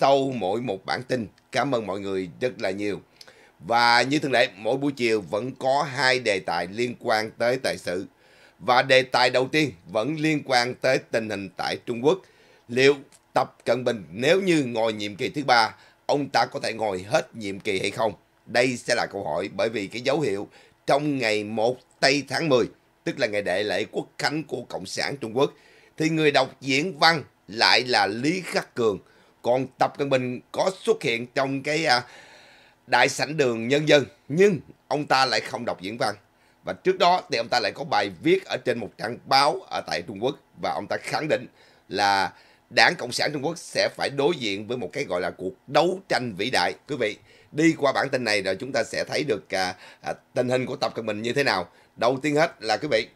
sau mỗi một bản tin. Cảm ơn mọi người rất là nhiều. Và như thường lệ, mỗi buổi chiều vẫn có hai đề tài liên quan tới tài sự. Và đề tài đầu tiên vẫn liên quan tới tình hình tại Trung Quốc. Liệu Tập Cận Bình nếu như ngồi nhiệm kỳ thứ ba, ông ta có thể ngồi hết nhiệm kỳ hay không? Đây sẽ là câu hỏi bởi vì cái dấu hiệu trong ngày 1 tây tháng 10, tức là ngày đại lễ quốc khánh của Cộng sản Trung Quốc, thì người đọc diễn văn lại là Lý Khắc Cường – còn Tập Cận Bình có xuất hiện trong cái à, đại sảnh đường nhân dân nhưng ông ta lại không đọc diễn văn và trước đó thì ông ta lại có bài viết ở trên một trang báo ở tại Trung Quốc và ông ta khẳng định là đảng Cộng sản Trung Quốc sẽ phải đối diện với một cái gọi là cuộc đấu tranh vĩ đại. Quý vị, đi qua bản tin này rồi chúng ta sẽ thấy được à, à, tình hình của Tập Cận Bình như thế nào. Đầu tiên hết là quý vị,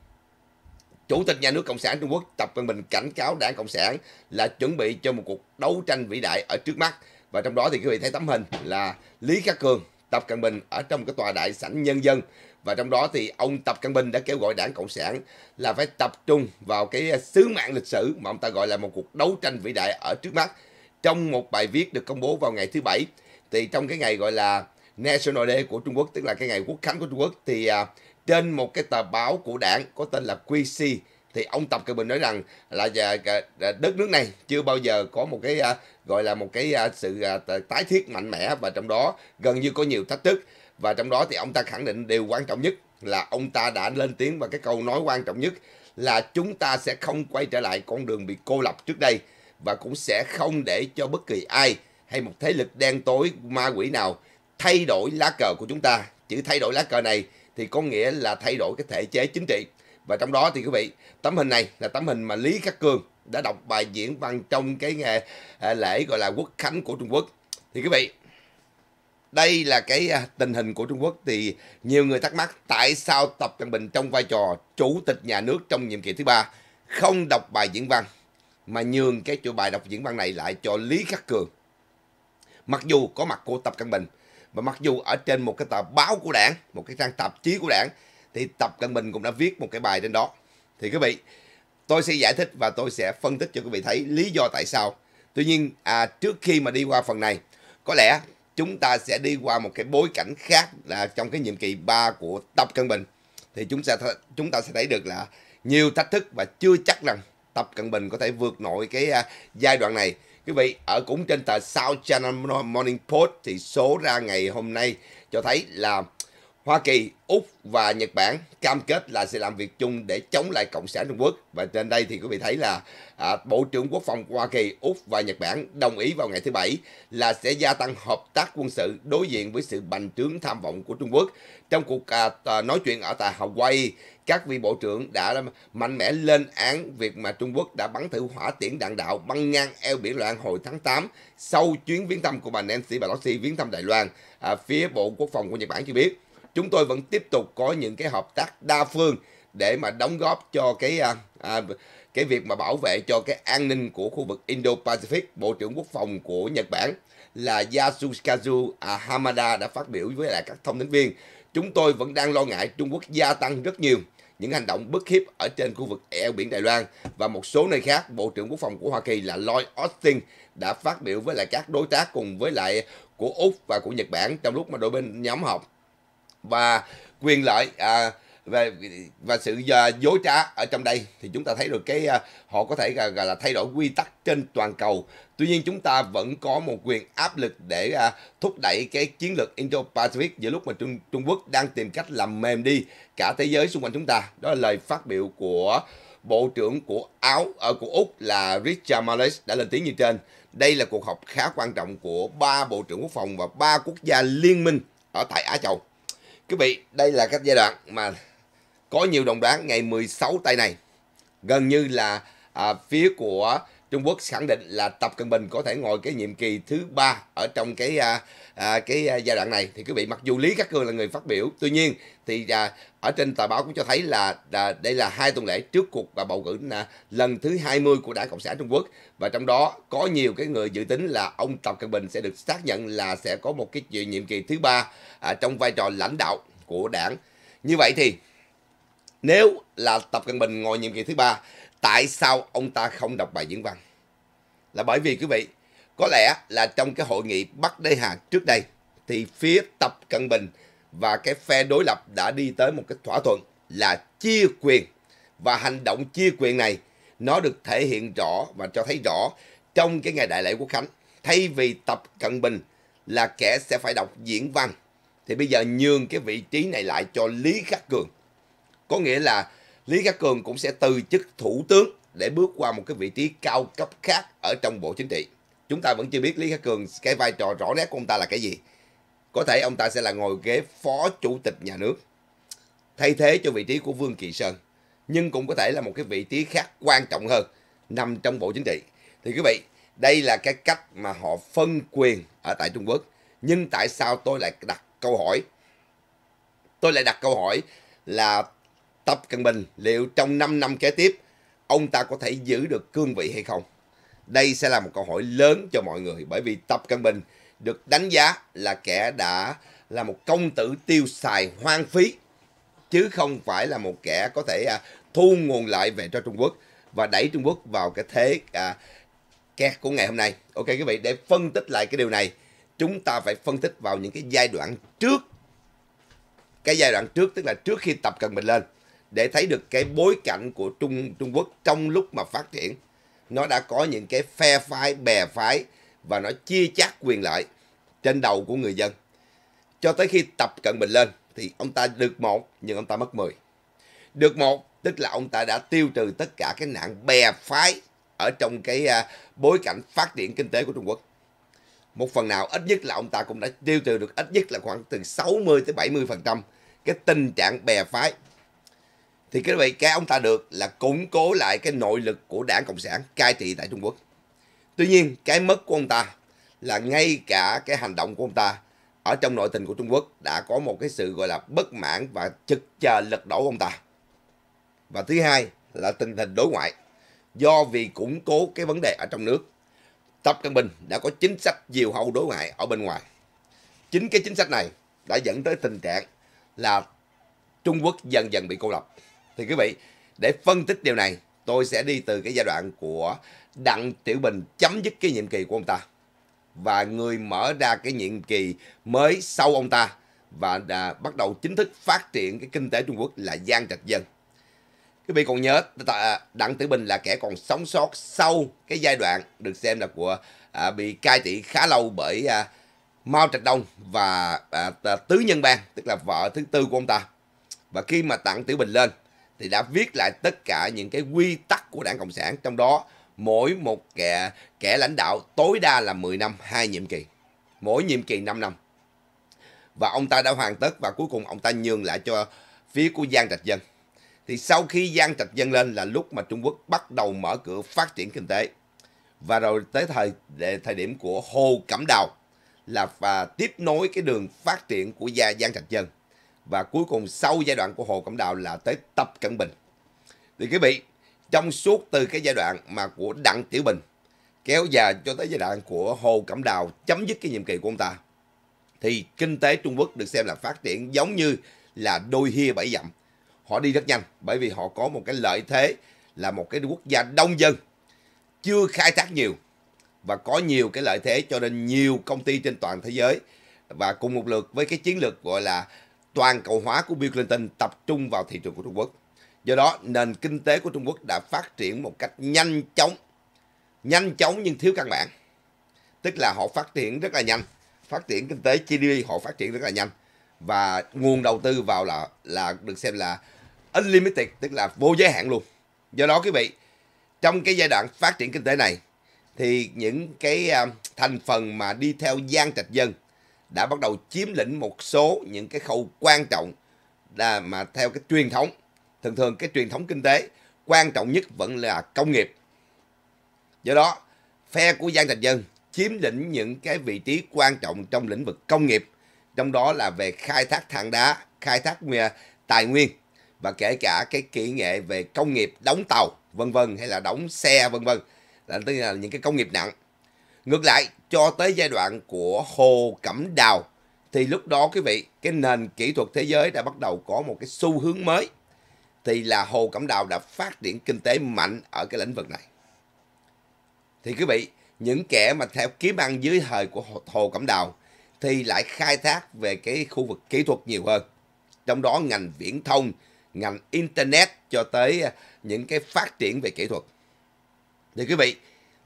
Chủ tịch nhà nước Cộng sản Trung Quốc Tập Cận Bình cảnh cáo đảng Cộng sản là chuẩn bị cho một cuộc đấu tranh vĩ đại ở trước mắt. Và trong đó thì quý vị thấy tấm hình là Lý Khắc Cường, Tập Cận Bình ở trong cái tòa đại sảnh nhân dân. Và trong đó thì ông Tập Cận Bình đã kêu gọi đảng Cộng sản là phải tập trung vào cái sứ mạng lịch sử mà ông ta gọi là một cuộc đấu tranh vĩ đại ở trước mắt. Trong một bài viết được công bố vào ngày thứ Bảy, thì trong cái ngày gọi là National Day của Trung Quốc, tức là cái ngày quốc khánh của Trung Quốc, thì à, trên một cái tờ báo của đảng có tên là QC thì ông Tập Cận Bình nói rằng là à, à, à, đất nước này chưa bao giờ có một cái gọi là một cái sự tái thiết mạnh mẽ và trong đó gần như có nhiều thách thức và trong đó thì ông ta khẳng định điều quan trọng nhất là ông ta đã lên tiếng và cái câu nói quan trọng nhất là chúng ta sẽ không quay trở lại con đường bị cô lập trước đây và cũng sẽ không để cho bất kỳ ai hay một thế lực đen tối ma quỷ nào thay đổi lá cờ của chúng ta chữ thay đổi lá cờ này thì có nghĩa là thay đổi cái thể chế chính trị. Và trong đó thì quý vị, tấm hình này là tấm hình mà Lý Khắc Cường đã đọc bài diễn văn trong cái ngày lễ gọi là quốc khánh của Trung Quốc. Thì quý vị, đây là cái à, tình hình của Trung Quốc thì nhiều người thắc mắc tại sao Tập Cận Bình trong vai trò chủ tịch nhà nước trong nhiệm kỳ thứ ba không đọc bài diễn văn mà nhường cái chủ bài đọc diễn văn này lại cho Lý Khắc Cường. Mặc dù có mặt của Tập Cận Bình và mặc dù ở trên một cái tờ báo của đảng, một cái trang tạp chí của đảng, thì Tập Cận Bình cũng đã viết một cái bài trên đó. Thì quý vị, tôi sẽ giải thích và tôi sẽ phân tích cho quý vị thấy lý do tại sao. Tuy nhiên, à, trước khi mà đi qua phần này, có lẽ chúng ta sẽ đi qua một cái bối cảnh khác là trong cái nhiệm kỳ 3 của Tập Cận Bình. Thì chúng ta chúng ta sẽ thấy được là nhiều thách thức và chưa chắc rằng Tập Cận Bình có thể vượt nổi cái à, giai đoạn này Quý vị, ở cũng trên tờ South China Morning Post thì số ra ngày hôm nay cho thấy là Hoa Kỳ, Úc và Nhật Bản cam kết là sẽ làm việc chung để chống lại Cộng sản Trung Quốc. Và trên đây thì quý vị thấy là à, Bộ trưởng Quốc phòng Hoa Kỳ, Úc và Nhật Bản đồng ý vào ngày thứ Bảy là sẽ gia tăng hợp tác quân sự đối diện với sự bành trướng tham vọng của Trung Quốc. Trong cuộc à, à, nói chuyện ở tại Hawaii các vị bộ trưởng đã mạnh mẽ lên án việc mà Trung Quốc đã bắn thử hỏa tiễn đạn đạo băng ngang eo biển Loan hồi tháng 8 sau chuyến viếng thăm của bà Nancy Pelosi viếng thăm Đài Loan. À, phía Bộ Quốc phòng của Nhật Bản cho biết chúng tôi vẫn tiếp tục có những cái hợp tác đa phương để mà đóng góp cho cái à, à, cái việc mà bảo vệ cho cái an ninh của khu vực Indo-Pacific. Bộ trưởng Quốc phòng của Nhật Bản là Yasukazu Hamada đã phát biểu với lại các thông tin viên chúng tôi vẫn đang lo ngại Trung Quốc gia tăng rất nhiều những hành động bức hiếp ở trên khu vực eo biển Đài Loan và một số nơi khác, Bộ trưởng Quốc phòng của Hoa Kỳ là Lloyd Austin đã phát biểu với lại các đối tác cùng với lại của Úc và của Nhật Bản trong lúc mà đội bên nhóm họp và quyền lợi à, và và sự à, dối trá ở trong đây thì chúng ta thấy được cái à, họ có thể à, gọi là thay đổi quy tắc trên toàn cầu tuy nhiên chúng ta vẫn có một quyền áp lực để thúc đẩy cái chiến lược Indo-Pacific giữa lúc mà Trung, Trung Quốc đang tìm cách làm mềm đi cả thế giới xung quanh chúng ta đó là lời phát biểu của Bộ trưởng của Áo ở của Úc là Richard Marles đã lên tiếng như trên. Đây là cuộc họp khá quan trọng của ba Bộ trưởng Quốc phòng và ba quốc gia liên minh ở tại Á Châu. Quý vị, đây là các giai đoạn mà có nhiều đồng đoán ngày 16 tây này. Gần như là à, phía của Trung Quốc khẳng định là Tập Cận Bình có thể ngồi cái nhiệm kỳ thứ ba ở trong cái à, à, cái à, giai đoạn này thì quý vị mặc dù Lý Khắc Cường là người phát biểu tuy nhiên thì à, ở trên tờ báo cũng cho thấy là à, đây là hai tuần lễ trước cuộc à, bầu cử à, lần thứ 20 của Đảng Cộng sản Trung Quốc và trong đó có nhiều cái người dự tính là ông Tập Cận Bình sẽ được xác nhận là sẽ có một cái nhiệm kỳ thứ ba à, trong vai trò lãnh đạo của đảng như vậy thì nếu là Tập Cận Bình ngồi nhiệm kỳ thứ ba, tại sao ông ta không đọc bài diễn văn? Là bởi vì quý vị, có lẽ là trong cái hội nghị Bắc Đế Hà trước đây, thì phía Tập Cận Bình và cái phe đối lập đã đi tới một cái thỏa thuận là chia quyền. Và hành động chia quyền này, nó được thể hiện rõ và cho thấy rõ trong cái ngày đại lễ quốc khánh. Thay vì Tập Cận Bình là kẻ sẽ phải đọc diễn văn, thì bây giờ nhường cái vị trí này lại cho Lý Khắc Cường có nghĩa là Lý Khắc Cường cũng sẽ từ chức thủ tướng để bước qua một cái vị trí cao cấp khác ở trong Bộ Chính trị. Chúng ta vẫn chưa biết Lý Khắc Cường cái vai trò rõ nét của ông ta là cái gì. Có thể ông ta sẽ là ngồi ghế phó chủ tịch nhà nước thay thế cho vị trí của Vương Kỳ Sơn nhưng cũng có thể là một cái vị trí khác quan trọng hơn nằm trong Bộ Chính trị. Thì quý vị, đây là cái cách mà họ phân quyền ở tại Trung Quốc. Nhưng tại sao tôi lại đặt câu hỏi? Tôi lại đặt câu hỏi là Tập Cận Bình liệu trong 5 năm kế tiếp ông ta có thể giữ được cương vị hay không? Đây sẽ là một câu hỏi lớn cho mọi người bởi vì Tập Cận Bình được đánh giá là kẻ đã là một công tử tiêu xài hoang phí chứ không phải là một kẻ có thể à, thu nguồn lại về cho Trung Quốc và đẩy Trung Quốc vào cái thế à, kẹt của ngày hôm nay. Ok quý vị, để phân tích lại cái điều này, chúng ta phải phân tích vào những cái giai đoạn trước. Cái giai đoạn trước tức là trước khi Tập Cận Bình lên để thấy được cái bối cảnh của Trung Trung Quốc trong lúc mà phát triển. Nó đã có những cái phe phái, bè phái và nó chia chác quyền lợi trên đầu của người dân. Cho tới khi Tập Cận Bình lên thì ông ta được một nhưng ông ta mất 10. Được một tức là ông ta đã tiêu trừ tất cả cái nạn bè phái ở trong cái à, bối cảnh phát triển kinh tế của Trung Quốc. Một phần nào ít nhất là ông ta cũng đã tiêu trừ được ít nhất là khoảng từ 60 tới 70% cái tình trạng bè phái thì cái vậy cái ông ta được là củng cố lại cái nội lực của đảng cộng sản cai trị tại trung quốc tuy nhiên cái mất của ông ta là ngay cả cái hành động của ông ta ở trong nội tình của trung quốc đã có một cái sự gọi là bất mãn và trực chờ lật đổ ông ta và thứ hai là tình hình đối ngoại do vì củng cố cái vấn đề ở trong nước tập cận bình đã có chính sách diều hâu đối ngoại ở bên ngoài chính cái chính sách này đã dẫn tới tình trạng là trung quốc dần dần bị cô lập thì quý vị, để phân tích điều này, tôi sẽ đi từ cái giai đoạn của Đặng Tiểu Bình chấm dứt cái nhiệm kỳ của ông ta và người mở ra cái nhiệm kỳ mới sau ông ta và đã bắt đầu chính thức phát triển cái kinh tế Trung Quốc là Giang Trạch Dân. Quý vị còn nhớ à, Đặng Tử Bình là kẻ còn sống sót sau cái giai đoạn được xem là của à, bị cai trị khá lâu bởi à, Mao Trạch Đông và à, tứ nhân bang tức là vợ thứ tư của ông ta. Và khi mà Đặng Tử Bình lên thì đã viết lại tất cả những cái quy tắc của đảng Cộng sản trong đó mỗi một kẻ kẻ lãnh đạo tối đa là 10 năm hai nhiệm kỳ mỗi nhiệm kỳ 5 năm và ông ta đã hoàn tất và cuối cùng ông ta nhường lại cho phía của Giang Trạch Dân thì sau khi Giang Trạch Dân lên là lúc mà Trung Quốc bắt đầu mở cửa phát triển kinh tế và rồi tới thời thời điểm của Hồ Cẩm Đào là và tiếp nối cái đường phát triển của gia Giang Trạch Dân và cuối cùng sau giai đoạn của Hồ Cẩm Đào là tới Tập Cận Bình. Thì quý vị, trong suốt từ cái giai đoạn mà của Đặng Tiểu Bình kéo dài cho tới giai đoạn của Hồ Cẩm Đào chấm dứt cái nhiệm kỳ của ông ta thì kinh tế Trung Quốc được xem là phát triển giống như là đôi hia bảy dặm. Họ đi rất nhanh bởi vì họ có một cái lợi thế là một cái quốc gia đông dân, chưa khai thác nhiều và có nhiều cái lợi thế cho nên nhiều công ty trên toàn thế giới và cùng một lượt với cái chiến lược gọi là toàn cầu hóa của Bill Clinton tập trung vào thị trường của Trung Quốc. Do đó, nền kinh tế của Trung Quốc đã phát triển một cách nhanh chóng, nhanh chóng nhưng thiếu căn bản. Tức là họ phát triển rất là nhanh, phát triển kinh tế GDP họ phát triển rất là nhanh và nguồn đầu tư vào là là được xem là unlimited tức là vô giới hạn luôn. Do đó quý vị, trong cái giai đoạn phát triển kinh tế này thì những cái à, thành phần mà đi theo gian trạch dân đã bắt đầu chiếm lĩnh một số những cái khâu quan trọng là mà theo cái truyền thống thường thường cái truyền thống kinh tế quan trọng nhất vẫn là công nghiệp do đó phe của giang thành dân chiếm lĩnh những cái vị trí quan trọng trong lĩnh vực công nghiệp trong đó là về khai thác than đá khai thác à, tài nguyên và kể cả cái kỹ nghệ về công nghiệp đóng tàu vân vân hay là đóng xe vân vân là tức là những cái công nghiệp nặng Ngược lại, cho tới giai đoạn của Hồ Cẩm Đào thì lúc đó quý vị, cái nền kỹ thuật thế giới đã bắt đầu có một cái xu hướng mới thì là Hồ Cẩm Đào đã phát triển kinh tế mạnh ở cái lĩnh vực này. Thì quý vị, những kẻ mà theo kiếm ăn dưới thời của Hồ Cẩm Đào thì lại khai thác về cái khu vực kỹ thuật nhiều hơn. Trong đó ngành viễn thông, ngành Internet cho tới à, những cái phát triển về kỹ thuật. Thì quý vị,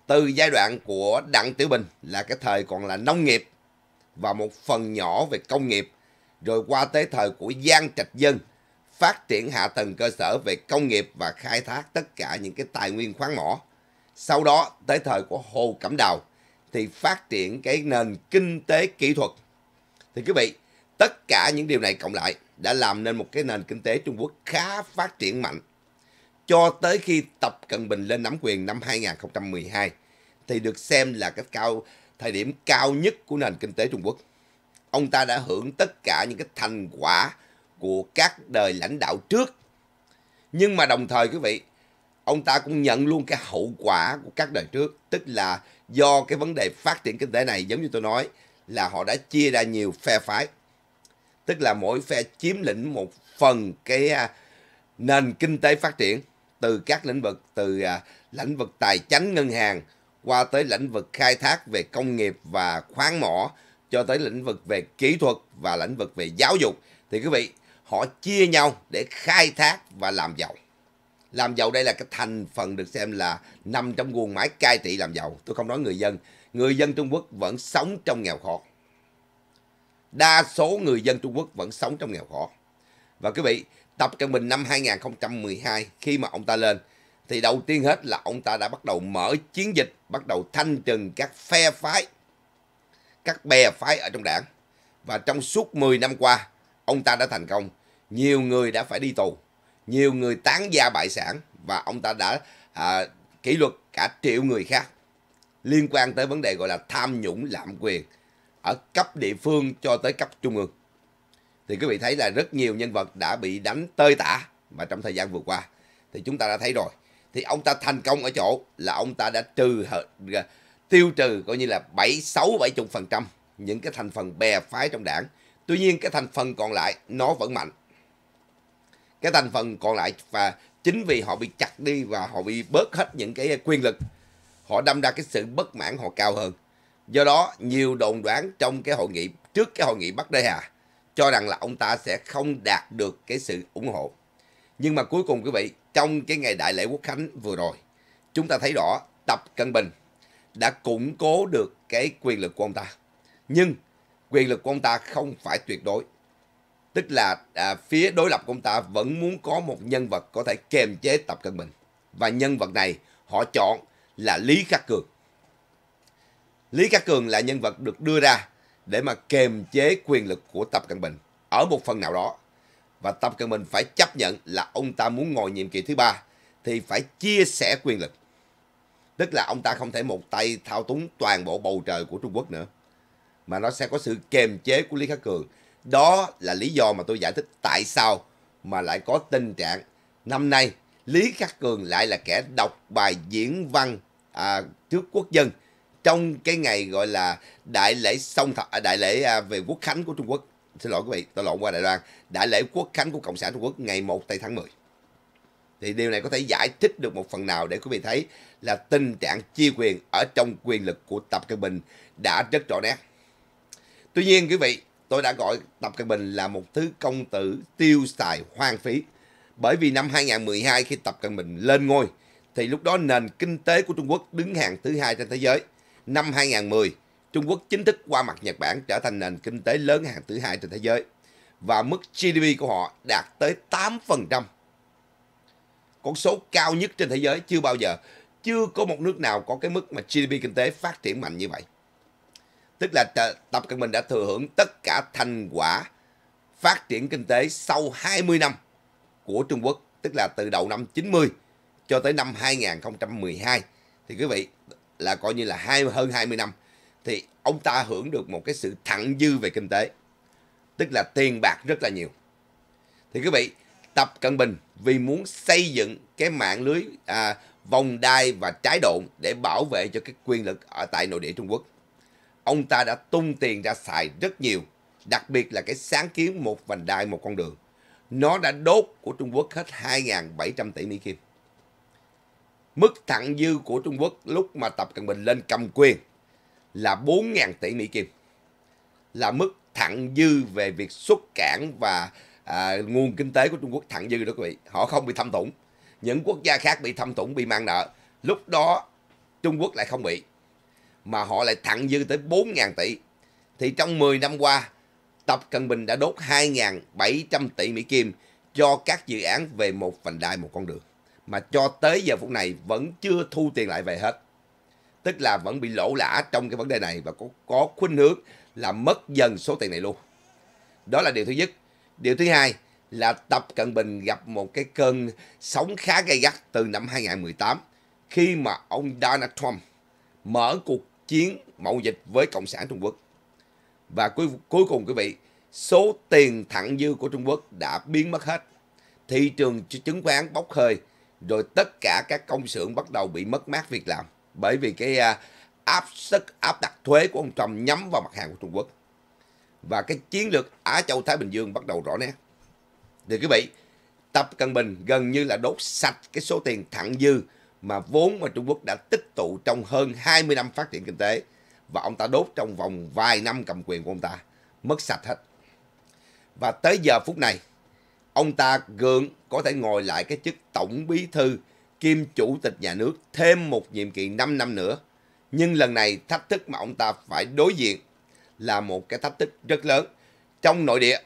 từ giai đoạn của Đặng Tiểu Bình là cái thời còn là nông nghiệp và một phần nhỏ về công nghiệp, rồi qua tới thời của Giang Trạch Dân phát triển hạ tầng cơ sở về công nghiệp và khai thác tất cả những cái tài nguyên khoáng mỏ. Sau đó tới thời của Hồ Cẩm Đào thì phát triển cái nền kinh tế kỹ thuật. Thì quý vị, tất cả những điều này cộng lại đã làm nên một cái nền kinh tế Trung Quốc khá phát triển mạnh cho tới khi Tập Cận Bình lên nắm quyền năm 2012 thì được xem là cái cao thời điểm cao nhất của nền kinh tế Trung Quốc. Ông ta đã hưởng tất cả những cái thành quả của các đời lãnh đạo trước. Nhưng mà đồng thời quý vị, ông ta cũng nhận luôn cái hậu quả của các đời trước, tức là do cái vấn đề phát triển kinh tế này giống như tôi nói là họ đã chia ra nhiều phe phái. Tức là mỗi phe chiếm lĩnh một phần cái à, nền kinh tế phát triển từ các lĩnh vực từ à, lĩnh vực tài chính ngân hàng qua tới lĩnh vực khai thác về công nghiệp và khoáng mỏ cho tới lĩnh vực về kỹ thuật và lĩnh vực về giáo dục thì quý vị họ chia nhau để khai thác và làm giàu làm giàu đây là cái thành phần được xem là nằm trong nguồn máy cai trị làm giàu tôi không nói người dân người dân trung quốc vẫn sống trong nghèo khó đa số người dân trung quốc vẫn sống trong nghèo khó và quý vị, tập cận bình năm 2012 khi mà ông ta lên thì đầu tiên hết là ông ta đã bắt đầu mở chiến dịch, bắt đầu thanh trừng các phe phái, các bè phái ở trong đảng. Và trong suốt 10 năm qua, ông ta đã thành công. Nhiều người đã phải đi tù, nhiều người tán gia bại sản và ông ta đã à, kỷ luật cả triệu người khác liên quan tới vấn đề gọi là tham nhũng lạm quyền ở cấp địa phương cho tới cấp trung ương thì quý vị thấy là rất nhiều nhân vật đã bị đánh tơi tả mà trong thời gian vừa qua thì chúng ta đã thấy rồi thì ông ta thành công ở chỗ là ông ta đã trừ tiêu trừ coi như là bảy sáu bảy chục phần trăm những cái thành phần bè phái trong đảng tuy nhiên cái thành phần còn lại nó vẫn mạnh cái thành phần còn lại và chính vì họ bị chặt đi và họ bị bớt hết những cái quyền lực họ đâm ra cái sự bất mãn họ cao hơn do đó nhiều đồn đoán trong cái hội nghị trước cái hội nghị bắc đê hà cho rằng là ông ta sẽ không đạt được cái sự ủng hộ. Nhưng mà cuối cùng quý vị, trong cái ngày đại lễ quốc khánh vừa rồi, chúng ta thấy rõ Tập Cận Bình đã củng cố được cái quyền lực của ông ta. Nhưng quyền lực của ông ta không phải tuyệt đối. Tức là à, phía đối lập của ông ta vẫn muốn có một nhân vật có thể kềm chế Tập Cận Bình. Và nhân vật này họ chọn là Lý Khắc Cường. Lý Khắc Cường là nhân vật được đưa ra để mà kiềm chế quyền lực của Tập Cận Bình ở một phần nào đó. Và Tập Cận Bình phải chấp nhận là ông ta muốn ngồi nhiệm kỳ thứ ba thì phải chia sẻ quyền lực. Tức là ông ta không thể một tay thao túng toàn bộ bầu trời của Trung Quốc nữa. Mà nó sẽ có sự kiềm chế của Lý Khắc Cường. Đó là lý do mà tôi giải thích tại sao mà lại có tình trạng năm nay Lý Khắc Cường lại là kẻ đọc bài diễn văn à, trước quốc dân trong cái ngày gọi là đại lễ song thọ à, đại lễ à, về quốc khánh của Trung Quốc xin lỗi quý vị tôi lộn qua Đài Loan đại lễ quốc khánh của Cộng sản Trung Quốc ngày 1 tây tháng 10 thì điều này có thể giải thích được một phần nào để quý vị thấy là tình trạng chia quyền ở trong quyền lực của Tập Cận Bình đã rất rõ nét tuy nhiên quý vị tôi đã gọi Tập Cận Bình là một thứ công tử tiêu xài hoang phí bởi vì năm 2012 khi Tập Cận Bình lên ngôi thì lúc đó nền kinh tế của Trung Quốc đứng hàng thứ hai trên thế giới năm 2010, Trung Quốc chính thức qua mặt Nhật Bản trở thành nền kinh tế lớn hàng thứ hai trên thế giới và mức GDP của họ đạt tới 8%. Con số cao nhất trên thế giới chưa bao giờ, chưa có một nước nào có cái mức mà GDP kinh tế phát triển mạnh như vậy. Tức là Tập Cận Bình đã thừa hưởng tất cả thành quả phát triển kinh tế sau 20 năm của Trung Quốc, tức là từ đầu năm 90 cho tới năm 2012. Thì quý vị, là coi như là hai hơn 20 năm thì ông ta hưởng được một cái sự thẳng dư về kinh tế tức là tiền bạc rất là nhiều thì quý vị Tập Cận Bình vì muốn xây dựng cái mạng lưới à, vòng đai và trái độn để bảo vệ cho cái quyền lực ở tại nội địa Trung Quốc. Ông ta đã tung tiền ra xài rất nhiều, đặc biệt là cái sáng kiến một vành đai một con đường. Nó đã đốt của Trung Quốc hết 2.700 tỷ Mỹ Kim. Mức thặng dư của Trung Quốc lúc mà Tập Cận Bình lên cầm quyền là 4.000 tỷ Mỹ Kim. Là mức thặng dư về việc xuất cảng và à, nguồn kinh tế của Trung Quốc thặng dư đó quý vị. Họ không bị thâm tủng. Những quốc gia khác bị thâm tủng, bị mang nợ. Lúc đó Trung Quốc lại không bị. Mà họ lại thặng dư tới 4.000 tỷ. Thì trong 10 năm qua, Tập Cận Bình đã đốt 2.700 tỷ Mỹ Kim cho các dự án về một vành đai một con đường mà cho tới giờ phút này vẫn chưa thu tiền lại về hết. Tức là vẫn bị lỗ lã trong cái vấn đề này và có, có khuynh hướng là mất dần số tiền này luôn. Đó là điều thứ nhất. Điều thứ hai là Tập Cận Bình gặp một cái cơn sóng khá gay gắt từ năm 2018 khi mà ông Donald Trump mở cuộc chiến mậu dịch với Cộng sản Trung Quốc. Và cuối, cuối cùng quý vị, số tiền thặng dư của Trung Quốc đã biến mất hết. Thị trường chứng khoán bốc hơi rồi tất cả các công xưởng bắt đầu bị mất mát việc làm bởi vì cái à, áp sức áp đặt thuế của ông Trump nhắm vào mặt hàng của Trung Quốc và cái chiến lược Á Châu Thái Bình Dương bắt đầu rõ nét. Thì quý vị, Tập Cận Bình gần như là đốt sạch cái số tiền thặng dư mà vốn mà Trung Quốc đã tích tụ trong hơn 20 năm phát triển kinh tế và ông ta đốt trong vòng vài năm cầm quyền của ông ta, mất sạch hết. Và tới giờ phút này, ông ta gượng có thể ngồi lại cái chức tổng bí thư kiêm chủ tịch nhà nước thêm một nhiệm kỳ 5 năm nữa. Nhưng lần này thách thức mà ông ta phải đối diện là một cái thách thức rất lớn trong nội địa.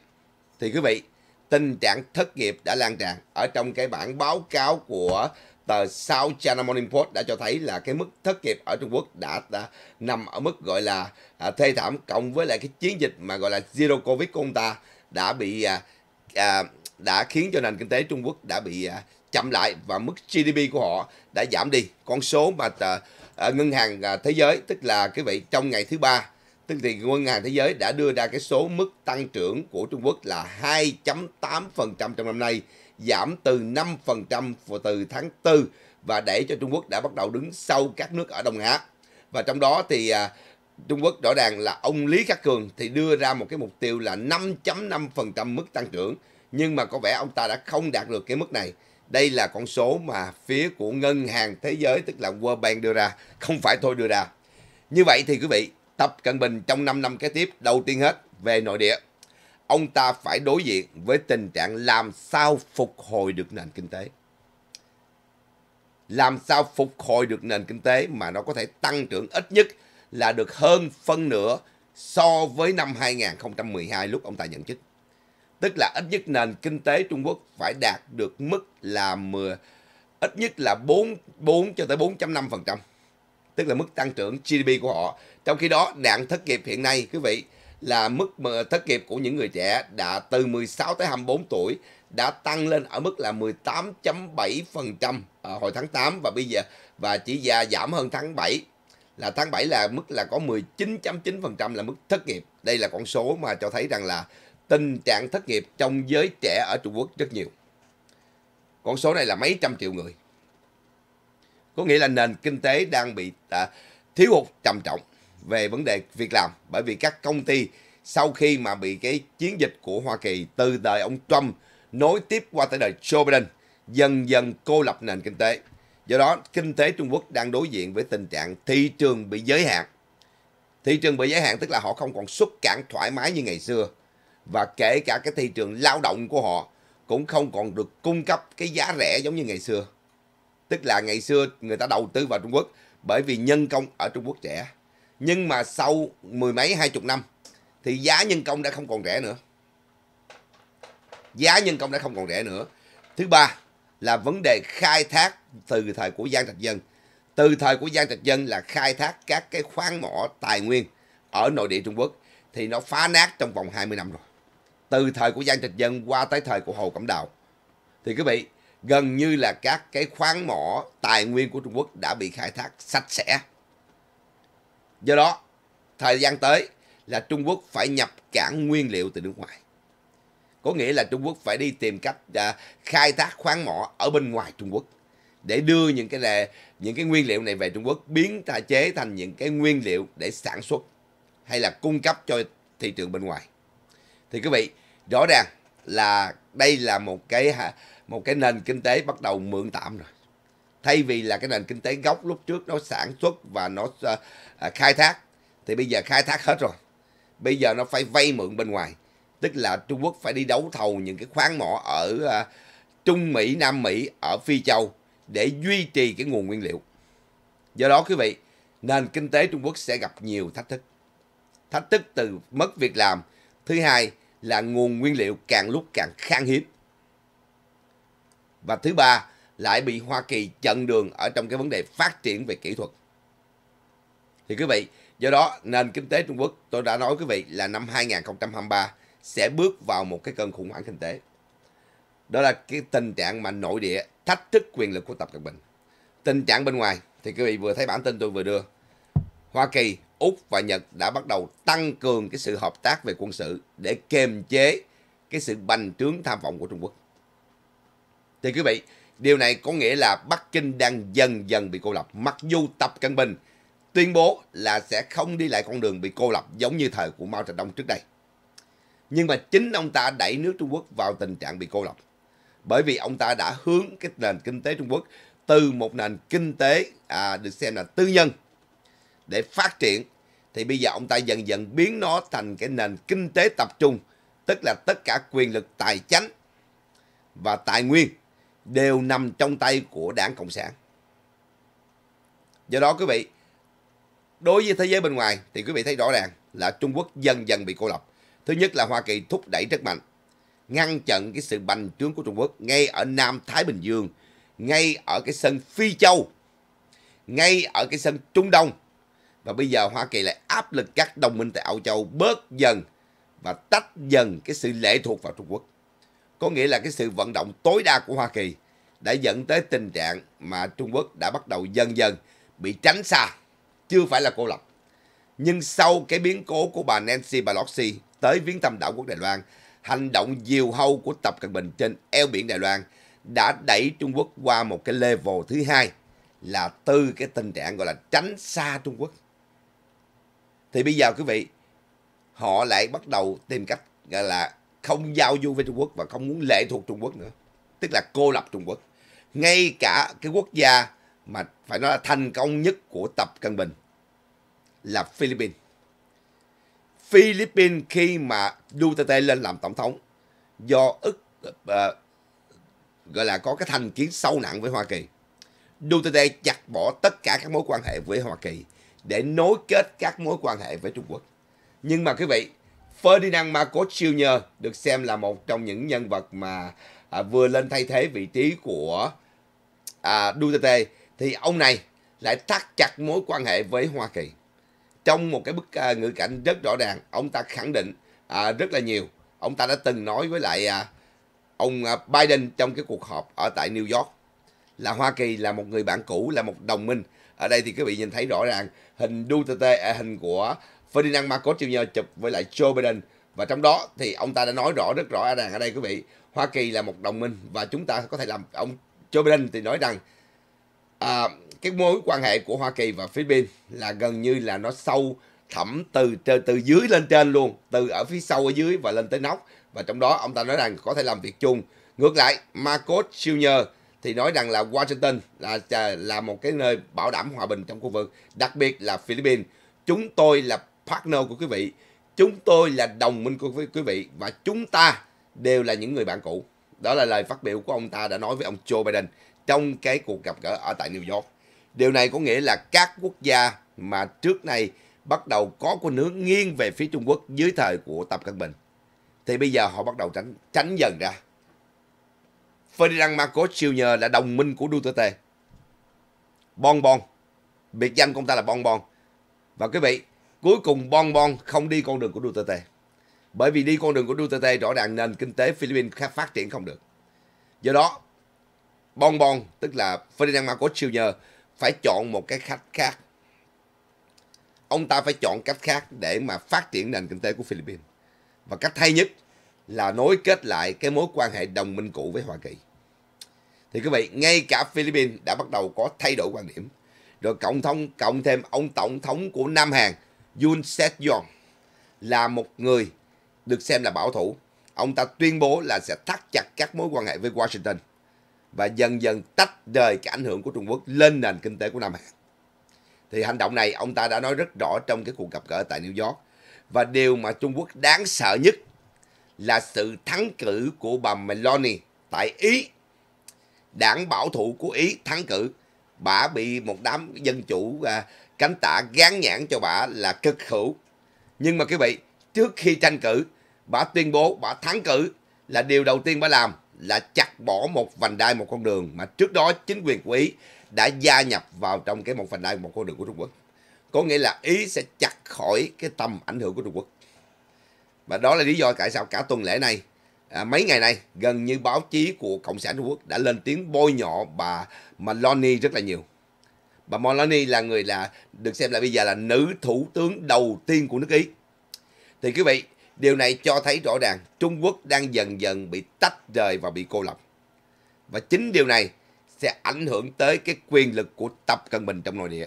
Thì quý vị, tình trạng thất nghiệp đã lan tràn ở trong cái bản báo cáo của tờ South China Morning Post đã cho thấy là cái mức thất nghiệp ở Trung Quốc đã, đã nằm ở mức gọi là à, thê thảm cộng với lại cái chiến dịch mà gọi là Zero Covid của ông ta đã bị à, à, đã khiến cho nền kinh tế Trung Quốc đã bị à, chậm lại và mức GDP của họ đã giảm đi. Con số mà à, à, ngân hàng thế giới tức là cái vị trong ngày thứ ba tức thì ngân hàng thế giới đã đưa ra cái số mức tăng trưởng của Trung Quốc là 2.8% trong năm nay, giảm từ 5% từ tháng 4 và để cho Trung Quốc đã bắt đầu đứng sau các nước ở Đông Á. Và trong đó thì Trung Quốc rõ ràng là ông Lý Khắc Cường thì đưa ra một cái mục tiêu là 5.5% mức tăng trưởng nhưng mà có vẻ ông ta đã không đạt được cái mức này. Đây là con số mà phía của Ngân hàng Thế giới tức là World Bank đưa ra, không phải tôi đưa ra. Như vậy thì quý vị, Tập Cận Bình trong 5 năm kế tiếp đầu tiên hết về nội địa, ông ta phải đối diện với tình trạng làm sao phục hồi được nền kinh tế. Làm sao phục hồi được nền kinh tế mà nó có thể tăng trưởng ít nhất là được hơn phân nửa so với năm 2012 lúc ông ta nhận chức tức là ít nhất nền kinh tế Trung Quốc phải đạt được mức là 10, ít nhất là 4 4 cho tới 4.5%, tức là mức tăng trưởng GDP của họ. Trong khi đó, nạn thất nghiệp hiện nay quý vị là mức thất nghiệp của những người trẻ đã từ 16 tới 24 tuổi đã tăng lên ở mức là 18.7% hồi tháng 8 và bây giờ và chỉ già giảm hơn tháng 7 là tháng 7 là mức là có 19.9% là mức thất nghiệp. Đây là con số mà cho thấy rằng là tình trạng thất nghiệp trong giới trẻ ở Trung Quốc rất nhiều. Con số này là mấy trăm triệu người. Có nghĩa là nền kinh tế đang bị à, thiếu hụt trầm trọng về vấn đề việc làm bởi vì các công ty sau khi mà bị cái chiến dịch của Hoa Kỳ từ đời ông Trump nối tiếp qua tới đời Joe Biden dần dần cô lập nền kinh tế. Do đó, kinh tế Trung Quốc đang đối diện với tình trạng thị trường bị giới hạn. Thị trường bị giới hạn tức là họ không còn xuất cảng thoải mái như ngày xưa và kể cả cái thị trường lao động của họ cũng không còn được cung cấp cái giá rẻ giống như ngày xưa. Tức là ngày xưa người ta đầu tư vào Trung Quốc bởi vì nhân công ở Trung Quốc rẻ. Nhưng mà sau mười mấy hai chục năm thì giá nhân công đã không còn rẻ nữa. Giá nhân công đã không còn rẻ nữa. Thứ ba là vấn đề khai thác từ thời của Giang Trạch Dân. Từ thời của Giang Trạch Dân là khai thác các cái khoáng mỏ tài nguyên ở nội địa Trung Quốc thì nó phá nát trong vòng 20 năm rồi từ thời của Giang Trạch Dân qua tới thời của Hồ Cẩm Đào. Thì quý vị, gần như là các cái khoáng mỏ tài nguyên của Trung Quốc đã bị khai thác sạch sẽ. Do đó, thời gian tới là Trung Quốc phải nhập cảng nguyên liệu từ nước ngoài. Có nghĩa là Trung Quốc phải đi tìm cách à, khai thác khoáng mỏ ở bên ngoài Trung Quốc để đưa những cái là những cái nguyên liệu này về Trung Quốc biến ta chế thành những cái nguyên liệu để sản xuất hay là cung cấp cho thị trường bên ngoài thì quý vị rõ ràng là đây là một cái một cái nền kinh tế bắt đầu mượn tạm rồi thay vì là cái nền kinh tế gốc lúc trước nó sản xuất và nó ờ, à, khai thác thì bây giờ khai thác hết rồi bây giờ nó phải vay mượn bên ngoài tức là Trung Quốc phải đi đấu thầu những cái khoáng mỏ ở ờ, Trung Mỹ Nam Mỹ ở Phi Châu để duy trì cái nguồn nguyên liệu do đó quý vị nền kinh tế Trung Quốc sẽ gặp nhiều thách thức thách thức từ mất việc làm Thứ hai là nguồn nguyên liệu càng lúc càng khan hiếm. Và thứ ba, lại bị Hoa Kỳ chặn đường ở trong cái vấn đề phát triển về kỹ thuật. Thì quý vị, do đó nền kinh tế Trung Quốc, tôi đã nói quý vị là năm 2023 sẽ bước vào một cái cơn khủng hoảng kinh tế. Đó là cái tình trạng mà nội địa thách thức quyền lực của Tập Cận Bình. Tình trạng bên ngoài thì quý vị vừa thấy bản tin tôi vừa đưa. Hoa Kỳ Úc và Nhật đã bắt đầu tăng cường cái sự hợp tác về quân sự để kiềm chế cái sự bành trướng tham vọng của Trung Quốc. Thì quý vị, điều này có nghĩa là Bắc Kinh đang dần dần bị cô lập. Mặc dù Tập Cận Bình tuyên bố là sẽ không đi lại con đường bị cô lập giống như thời của Mao Trạch Đông trước đây. Nhưng mà chính ông ta đẩy nước Trung Quốc vào tình trạng bị cô lập. Bởi vì ông ta đã hướng cái nền kinh tế Trung Quốc từ một nền kinh tế à, được xem là tư nhân để phát triển thì bây giờ ông ta dần dần biến nó thành cái nền kinh tế tập trung tức là tất cả quyền lực tài chánh và tài nguyên đều nằm trong tay của đảng cộng sản do đó quý vị đối với thế giới bên ngoài thì quý vị thấy rõ ràng là trung quốc dần dần bị cô lập thứ nhất là hoa kỳ thúc đẩy rất mạnh ngăn chặn cái sự bành trướng của trung quốc ngay ở nam thái bình dương ngay ở cái sân phi châu ngay ở cái sân trung đông và bây giờ Hoa Kỳ lại áp lực các đồng minh tại Âu Châu bớt dần và tách dần cái sự lệ thuộc vào Trung Quốc. Có nghĩa là cái sự vận động tối đa của Hoa Kỳ đã dẫn tới tình trạng mà Trung Quốc đã bắt đầu dần dần bị tránh xa, chưa phải là cô lập. Nhưng sau cái biến cố của bà Nancy Pelosi tới viếng thăm đảo quốc Đài Loan, hành động diều hâu của Tập Cận Bình trên eo biển Đài Loan đã đẩy Trung Quốc qua một cái level thứ hai là từ cái tình trạng gọi là tránh xa Trung Quốc. Thì bây giờ quý vị, họ lại bắt đầu tìm cách gọi là không giao du với Trung Quốc và không muốn lệ thuộc Trung Quốc nữa. Tức là cô lập Trung Quốc. Ngay cả cái quốc gia mà phải nói là thành công nhất của Tập cân Bình là Philippines. Philippines khi mà Duterte lên làm tổng thống do ức uh, gọi là có cái thành kiến sâu nặng với Hoa Kỳ. Duterte chặt bỏ tất cả các mối quan hệ với Hoa Kỳ để nối kết các mối quan hệ với Trung Quốc. Nhưng mà quý vị, Ferdinand Marcos Jr. được xem là một trong những nhân vật mà à, vừa lên thay thế vị trí của à, Duterte thì ông này lại thắt chặt mối quan hệ với Hoa Kỳ. Trong một cái bức à, ngữ cảnh rất rõ ràng, ông ta khẳng định à, rất là nhiều. Ông ta đã từng nói với lại à, ông à, Biden trong cái cuộc họp ở tại New York là Hoa Kỳ là một người bạn cũ, là một đồng minh ở đây thì quý vị nhìn thấy rõ ràng hình Duterte à, hình của Ferdinand Marcos Jr chụp với lại Joe Biden và trong đó thì ông ta đã nói rõ rất rõ ràng ở đây quý vị Hoa Kỳ là một đồng minh và chúng ta có thể làm ông Joe Biden thì nói rằng à, cái mối quan hệ của Hoa Kỳ và Philippines là gần như là nó sâu thẳm từ từ, từ dưới lên trên luôn từ ở phía sâu ở dưới và lên tới nóc và trong đó ông ta nói rằng có thể làm việc chung ngược lại Marcos Jr thì nói rằng là Washington là à, là một cái nơi bảo đảm hòa bình trong khu vực, đặc biệt là Philippines. Chúng tôi là partner của quý vị, chúng tôi là đồng minh của quý vị và chúng ta đều là những người bạn cũ. Đó là lời phát biểu của ông ta đã nói với ông Joe Biden trong cái cuộc gặp gỡ ở tại New York. Điều này có nghĩa là các quốc gia mà trước nay bắt đầu có quân hướng nghiêng về phía Trung Quốc dưới thời của Tập Cận Bình thì bây giờ họ bắt đầu tránh tránh dần ra Ferdinand Marcos Jr. là đồng minh của Duterte. Bon Bon. Biệt danh của ông ta là Bon Bon. Và quý vị, cuối cùng Bon Bon không đi con đường của Duterte. Bởi vì đi con đường của Duterte rõ ràng nền kinh tế Philippines phát triển không được. Do đó, Bon Bon, tức là Ferdinand Marcos Jr. phải chọn một cái khách khác. Ông ta phải chọn cách khác để mà phát triển nền kinh tế của Philippines. Và cách hay nhất là nối kết lại cái mối quan hệ đồng minh cũ với Hoa Kỳ. Thì quý vị, ngay cả Philippines đã bắt đầu có thay đổi quan điểm. Rồi cộng thông cộng thêm ông tổng thống của Nam Hàn, Yoon Seth Yeol là một người được xem là bảo thủ. Ông ta tuyên bố là sẽ thắt chặt các mối quan hệ với Washington và dần dần tách rời cái ảnh hưởng của Trung Quốc lên nền kinh tế của Nam Hàn. Thì hành động này ông ta đã nói rất rõ trong cái cuộc gặp gỡ tại New York. Và điều mà Trung Quốc đáng sợ nhất là sự thắng cử của bà Meloni tại Ý đảng bảo thủ của Ý thắng cử. Bà bị một đám dân chủ à, cánh tả gán nhãn cho bà là cực hữu. Nhưng mà quý vị, trước khi tranh cử, bà tuyên bố bà thắng cử là điều đầu tiên bà làm là chặt bỏ một vành đai một con đường mà trước đó chính quyền của Ý đã gia nhập vào trong cái một vành đai một con đường của Trung Quốc. Có nghĩa là Ý sẽ chặt khỏi cái tầm ảnh hưởng của Trung Quốc. Và đó là lý do tại sao cả tuần lễ này à, mấy ngày nay gần như báo chí của Cộng sản Trung Quốc đã lên tiếng bôi nhọ bà Maloney rất là nhiều. Bà Maloney là người là được xem là bây giờ là nữ thủ tướng đầu tiên của nước Ý. Thì quý vị, điều này cho thấy rõ ràng Trung Quốc đang dần dần bị tách rời và bị cô lập. Và chính điều này sẽ ảnh hưởng tới cái quyền lực của Tập Cận Bình trong nội địa.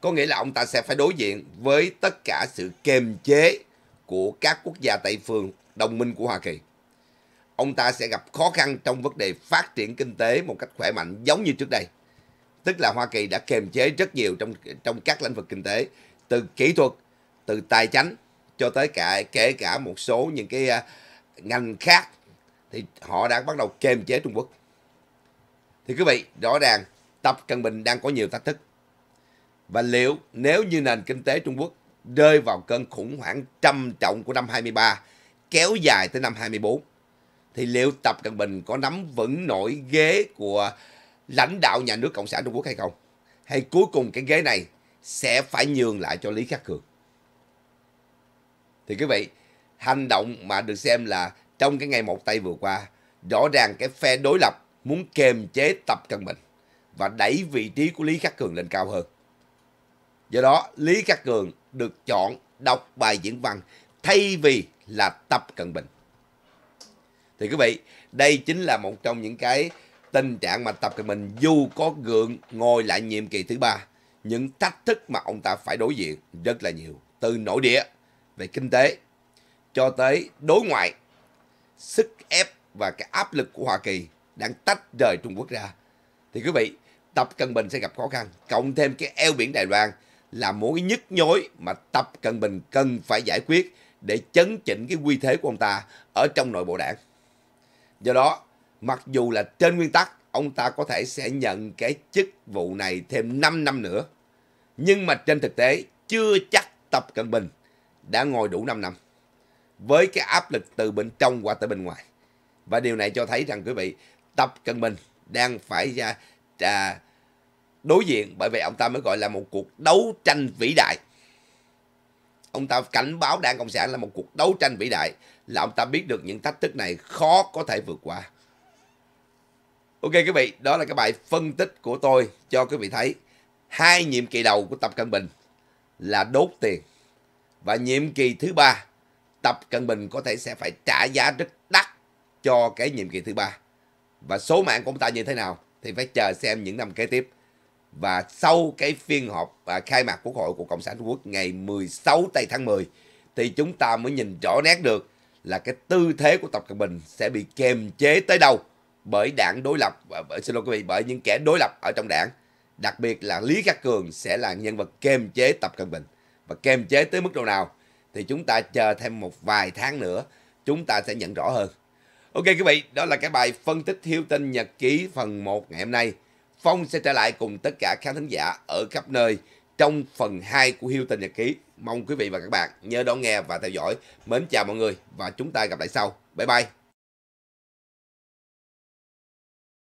Có nghĩa là ông ta sẽ phải đối diện với tất cả sự kiềm chế của các quốc gia Tây phương đồng minh của Hoa Kỳ. Ông ta sẽ gặp khó khăn trong vấn đề phát triển kinh tế một cách khỏe mạnh giống như trước đây. Tức là Hoa Kỳ đã kềm chế rất nhiều trong trong các lĩnh vực kinh tế, từ kỹ thuật, từ tài chính cho tới cả kể cả một số những cái à, ngành khác thì họ đã bắt đầu kềm chế Trung Quốc. Thì quý vị, rõ ràng Tập Cận Bình đang có nhiều thách thức. Và liệu nếu như nền kinh tế Trung Quốc rơi vào cơn khủng hoảng trầm trọng của năm 23 kéo dài tới năm 24 thì liệu Tập Cận Bình có nắm vững nổi ghế của lãnh đạo nhà nước Cộng sản Trung Quốc hay không? Hay cuối cùng cái ghế này sẽ phải nhường lại cho Lý Khắc Cường? Thì quý vị, hành động mà được xem là trong cái ngày một tay vừa qua, rõ ràng cái phe đối lập muốn kềm chế Tập Cận Bình và đẩy vị trí của Lý Khắc Cường lên cao hơn. Do đó, Lý Khắc Cường được chọn đọc bài diễn văn thay vì là Tập Cận Bình. Thì quý vị, đây chính là một trong những cái tình trạng mà Tập Cận Bình dù có gượng ngồi lại nhiệm kỳ thứ ba, những thách thức mà ông ta phải đối diện rất là nhiều, từ nội địa về kinh tế cho tới đối ngoại, sức ép và cái áp lực của Hoa Kỳ đang tách rời Trung Quốc ra. Thì quý vị, Tập Cận Bình sẽ gặp khó khăn, cộng thêm cái eo biển Đài Loan là mối nhức nhối mà Tập Cận Bình cần phải giải quyết để chấn chỉnh cái quy thế của ông ta ở trong nội bộ đảng. Do đó, mặc dù là trên nguyên tắc ông ta có thể sẽ nhận cái chức vụ này thêm 5 năm nữa, nhưng mà trên thực tế chưa chắc Tập Cận Bình đã ngồi đủ 5 năm với cái áp lực từ bên trong qua tới bên ngoài. Và điều này cho thấy rằng quý vị, Tập Cận Bình đang phải ra à, đối diện bởi vậy ông ta mới gọi là một cuộc đấu tranh vĩ đại Ông ta cảnh báo Đảng Cộng sản là một cuộc đấu tranh vĩ đại là ông ta biết được những thách thức này khó có thể vượt qua. Ok quý vị, đó là cái bài phân tích của tôi cho quý vị thấy hai nhiệm kỳ đầu của Tập Cận Bình là đốt tiền và nhiệm kỳ thứ ba Tập Cận Bình có thể sẽ phải trả giá rất đắt cho cái nhiệm kỳ thứ ba và số mạng của ông ta như thế nào thì phải chờ xem những năm kế tiếp và sau cái phiên họp à, khai mạc Quốc hội của Cộng sản Trung Quốc ngày 16 tây tháng 10 thì chúng ta mới nhìn rõ nét được là cái tư thế của Tập Cận Bình sẽ bị kiềm chế tới đâu bởi đảng đối lập và bởi xin lỗi quý vị bởi những kẻ đối lập ở trong đảng đặc biệt là Lý Khắc Cường sẽ là nhân vật kiềm chế Tập Cận Bình và kiềm chế tới mức độ nào thì chúng ta chờ thêm một vài tháng nữa chúng ta sẽ nhận rõ hơn. Ok quý vị, đó là cái bài phân tích hiếu tin nhật ký phần 1 ngày hôm nay. Phong sẽ trở lại cùng tất cả khán thính giả ở khắp nơi trong phần 2 của Hiêu Tình Nhật Ký. Mong quý vị và các bạn nhớ đón nghe và theo dõi. Mến chào mọi người và chúng ta gặp lại sau. Bye bye!